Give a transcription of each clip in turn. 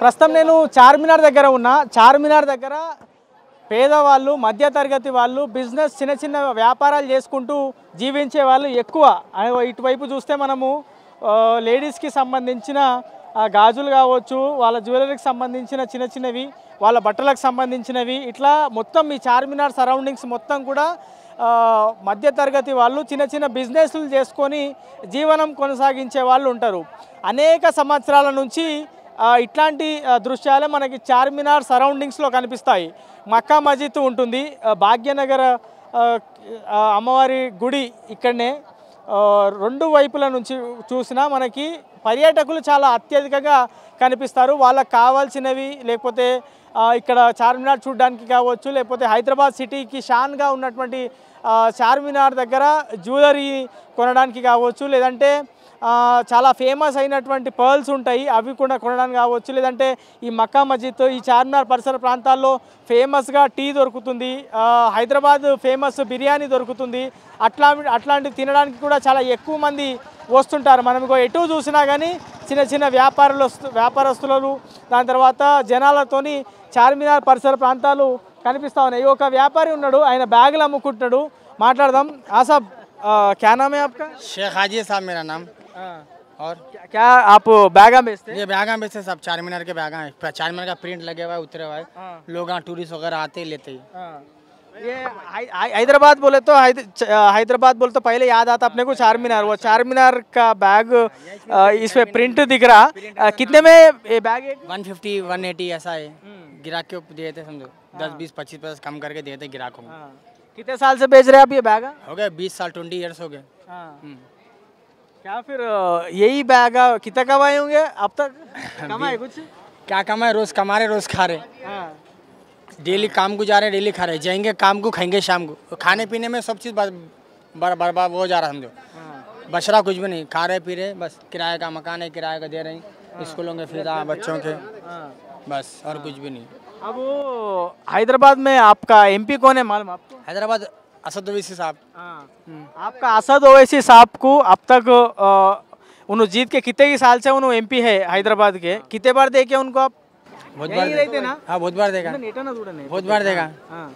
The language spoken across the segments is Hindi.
ప్రస్తుతం నేను చార్మినార్ దగ్గర ఉన్నా చార్మినార్ దగ్గర పేదవాళ్ళు మధ్యతరగతి వాళ్ళు బిజినెస్ చిన్న చిన్న వ్యాపారాలు చేసుకుంటూ జీవించే వాళ్ళు ఎక్కువ ఇటువైపు చూస్తే మనము లేడీస్కి సంబంధించిన గాజులు కావచ్చు వాళ్ళ జ్యువెలరీకి సంబంధించిన చిన్న చిన్నవి వాళ్ళ బట్టలకు సంబంధించినవి ఇట్లా మొత్తం ఈ చార్మినార్ సరౌండింగ్స్ మొత్తం కూడా మధ్యతరగతి వాళ్ళు చిన్న చిన్న బిజినెస్లు చేసుకొని జీవనం కొనసాగించే వాళ్ళు ఉంటారు అనేక సంవత్సరాల నుంచి ఇట్లాంటి దృశ్యాలే మనకి చార్మినార్ సరౌండింగ్స్లో కనిపిస్తాయి మక్కా మజీద్ ఉంటుంది భాగ్యనగర్ అమ్మవారి గుడి ఇక్కడనే రెండు వైపుల నుంచి చూసినా మనకి పర్యాటకులు చాలా అత్యధికంగా కనిపిస్తారు వాళ్ళకు కావాల్సినవి లేకపోతే ఇక్కడ చార్మినార్ చూడడానికి కావచ్చు లేకపోతే హైదరాబాద్ సిటీకి షాన్గా ఉన్నటువంటి చార్మినార్ దగ్గర జ్యువెలరీ కొనడానికి కావచ్చు లేదంటే చాలా ఫేమస్ అయినటువంటి పర్ల్స్ ఉంటాయి అవి కూడా కొనడానికి కావచ్చు లేదంటే ఈ మక్కా మస్జిద్ ఈ చార్మినార్ పరిసర ప్రాంతాల్లో ఫేమస్గా టీ దొరుకుతుంది హైదరాబాద్ ఫేమస్ బిర్యానీ దొరుకుతుంది అట్లా అట్లాంటివి తినడానికి కూడా చాలా ఎక్కువ మంది వస్తుంటారు మనం ఎటు చూసినా కానీ చిన్న చిన్న వ్యాపారులు వ్యాపారస్తులు దాని తర్వాత జనాలతోని చార్మినార్ పరిసర ప్రాంతాలు కనిపిస్తూ ఉన్నాయి ఒక వ్యాపారి ఉన్నాడు ఆయన బ్యాగులు అమ్ముకుంటున్నాడు మాట్లాడదాం ఆసాబ్ క్యానామే नाम है आपका शेख हाजी हाँ। और क्या, आप बैगा बेचते हैं ये बैगा बेचते सब चार मीनार के बैगा है चार मीनार का प्रिंट लगे हुआ है उतरे हुआ है हाँ। लोग यहाँ टूरिस्ट वगैरह आते ही लेते ही हाँ। ये हैदराबाद बोले तो हैदराबाद बोले तो पहले याद आता अपने को चार मीनार वो चार मीनार का बैग इसमें प्रिंट दिख रहा कितने में ये bag one fifty one eighty ऐसा है हम्म। गिराक के दिए थे समझो दस बीस पच्चीस पचास कम करके दिए थे गिराकों में कितने साल से बेच रहे हैं आप ये बैग हो गए बीस साल ट्वेंटी ईयर्स हो गए हम्म। क्या फिर यही बैग कितना कमाए होंगे अब तक कमाए कुछ क्या कमाए रोज कमा रहे रोज खा रहे हाँ। डेली काम को जा रहे डेली खा रहे जाएंगे काम को खाएंगे शाम को खाने पीने में सब चीज़ बर्बाद हो जा रहा समझो हाँ। बच बछरा कुछ भी नहीं खा रहे पी रहे बस किराए का मकान है किराए का दे रहे हाँ। स्कूलों के फिर बच्चों के बस और कुछ भी नहीं अब हैदराबाद में आपका एमपी कौन है मालूम आपको हैदराबाद असद ओवैसी साहब हाँ। आपका असद ओवैसी साहब को अब तक उन्होंने जीत के कितने ही साल से उन्होंने एमपी है हैदराबाद के हाँ। कितने बार देखे उनको आप बहुत बार देखे ना हाँ बहुत बार देखा बहुत बार देखा हाँ।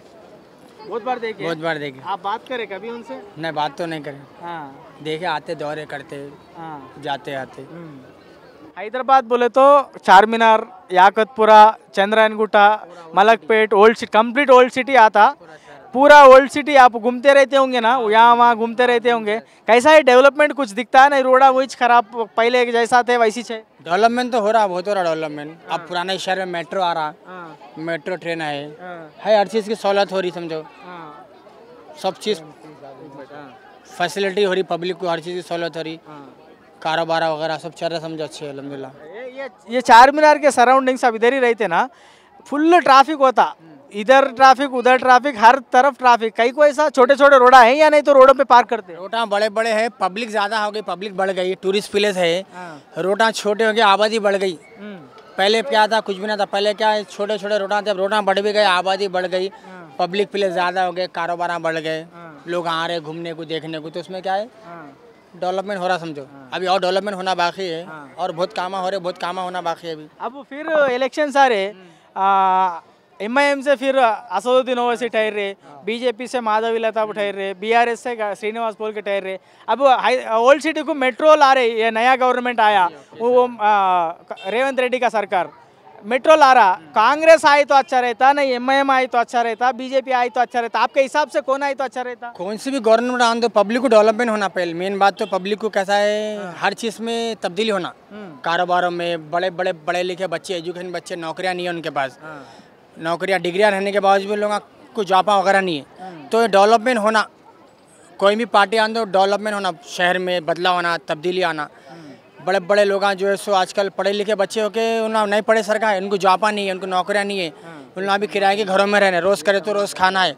बहुत बार देखे बहुत बार देखे आप बात करें कभी उनसे नहीं बात तो नहीं करें देखे आते दौरे करते जाते आते हम्म। हैदराबाद बोले तो Charminar Yakutpura Chandrayangutta Malakpet old city complete old city आता पूरा ओल्ड सिटी आप घूमते रहते होंगे ना यहाँ वहाँ घूमते रहते होंगे कैसा है डेवलपमेंट कुछ दिखता है ना रोडा वो खराब पहले जैसा थे वैसी छे डेवलपमेंट तो हो रहा बहुत हो रहा डेवलपमेंट हाँ। अब पुराने शहर में मेट्रो आ रहा मेट्रो हाँ। ट्रेन है हाँ। है हर चीज़ की सहूलत हो रही समझो सब चीज़ फैसिलिटी हो रही पब्लिक को हर चीज़ की सहूलत हो रही कारोबार वगैरह सब चल रहा समझो अच्छे अलहमदिल्ला ये ये चार मीनार के सराउंडिंग्स अब इधर ही रहते ना फुल ट्रैफिक होता हम्म। इधर ट्रैफिक उधर ट्रैफिक हर तरफ ट्रैफिक कई को ऐसा छोटे छोटे रोडा है या नहीं तो रोडों पे पार्क करते रोडा बड़े बड़े हैं पब्लिक ज्यादा हो गई पब्लिक बढ़ गई टूरिस्ट प्लेस है हाँ। रोडा छोटे हो गए आबादी बढ़ गई हम्म। पहले क्या था कुछ भी ना था पहले क्या है छोटे छोटे रोडा थे रोडा बढ़ भी गए आबादी बढ़ गई पब्लिक हाँ। प्लेस ज्यादा हो गए कारोबार बढ़ गए हाँ। लोग आ रहे घूमने को देखने को तो उसमें क्या है डेवलपमेंट हो रहा समझो अभी और डेवलपमेंट होना बाकी है और बहुत कामा हो रहे बहुत कामा होना बाकी है अभी अब फिर इलेक्शन सारे एम एम से फिर असदुद्दीन ओवैसी ठहर रहे बीजेपी से Madhavi Latha B R BRS से श्रीनिवास पोल के ठहर रहे अब ओल्ड सिटी को मेट्रो ला रहे ये नया गवर्नमेंट आया वो रेवंत रेड्डी का सरकार मेट्रो ला रहा हम्म। कांग्रेस आए तो अच्छा रहता नहीं एम आई एम आए तो अच्छा रहता बीजेपी आई तो अच्छा रहता आपके हिसाब से कौन आई तो अच्छा रहता कौन सी भी गवर्नमेंट आने तो पब्लिक को डेवलपमेंट होना पहले मेन बात तो पब्लिक को कैसा है हाँ। हर चीज़ में तब्दीली होना हम्म। कारोबारों में बड़े बड़े पढ़े लिखे बच्चे एजुकेशन बच्चे नौकरियाँ नहीं है उनके पास हाँ। नौकरियाँ डिग्रियाँ रहने के बावजूद भी लोगों को जॉबा वगैरह नहीं है हम्म। तो ये डेवलपमेंट होना कोई भी पार्टी आने डेवलपमेंट होना शहर में बदलाव आना तब्दीली आना हम्म। बड़े बड़े लोग जो है सो आजकल पढ़े लिखे बच्चे होके उन्हें नहीं पढ़े सरकार है उनको जॉबा नहीं है उनको नौकरियाँ नहीं है हम्म। उन लोग अभी किराए के घरों में रहने रोज़ करे तो रोज़ खाना है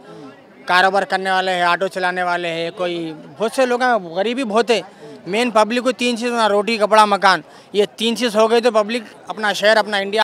कारोबार करने वाले हैं ऑटो चलाने वाले हैं कोई बहुत से लोग हैं गरीबी बहुत है मेन पब्लिक को तीन चीज़ रोटी कपड़ा मकान ये तीन चीज़ हो गई तो पब्लिक अपना शहर अपना इंडिया